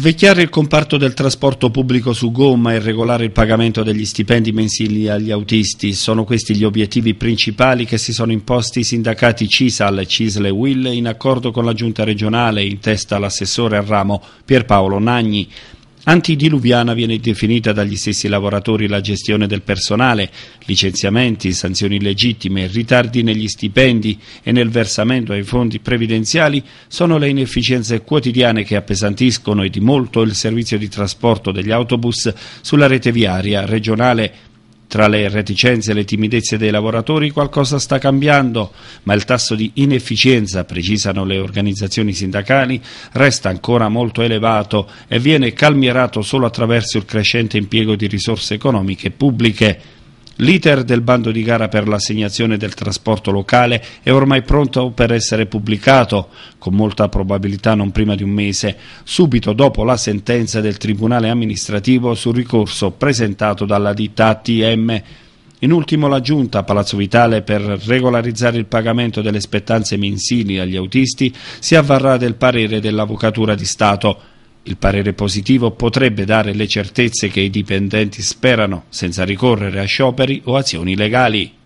Svecchiare il comparto del trasporto pubblico su gomma e regolare il pagamento degli stipendi mensili agli autisti sono questi gli obiettivi principali che si sono imposti i sindacati CISAL, CISL e WIL in accordo con la giunta regionale in testa l'assessore al ramo Pierpaolo Nagni. Antidiluviana viene definita dagli stessi lavoratori la gestione del personale, licenziamenti, sanzioni illegittime, ritardi negli stipendi e nel versamento ai fondi previdenziali sono le inefficienze quotidiane che appesantiscono e di molto il servizio di trasporto degli autobus sulla rete viaria regionale tra le reticenze e le timidezze dei lavoratori qualcosa sta cambiando, ma il tasso di inefficienza, precisano le organizzazioni sindacali, resta ancora molto elevato e viene calmierato solo attraverso il crescente impiego di risorse economiche pubbliche. L'iter del bando di gara per l'assegnazione del trasporto locale è ormai pronto per essere pubblicato, con molta probabilità non prima di un mese, subito dopo la sentenza del Tribunale amministrativo sul ricorso presentato dalla ditta ATM. In ultimo la Giunta Palazzo Vitale per regolarizzare il pagamento delle spettanze mensili agli autisti si avvarrà del parere dell'Avvocatura di Stato. Il parere positivo potrebbe dare le certezze che i dipendenti sperano senza ricorrere a scioperi o azioni legali.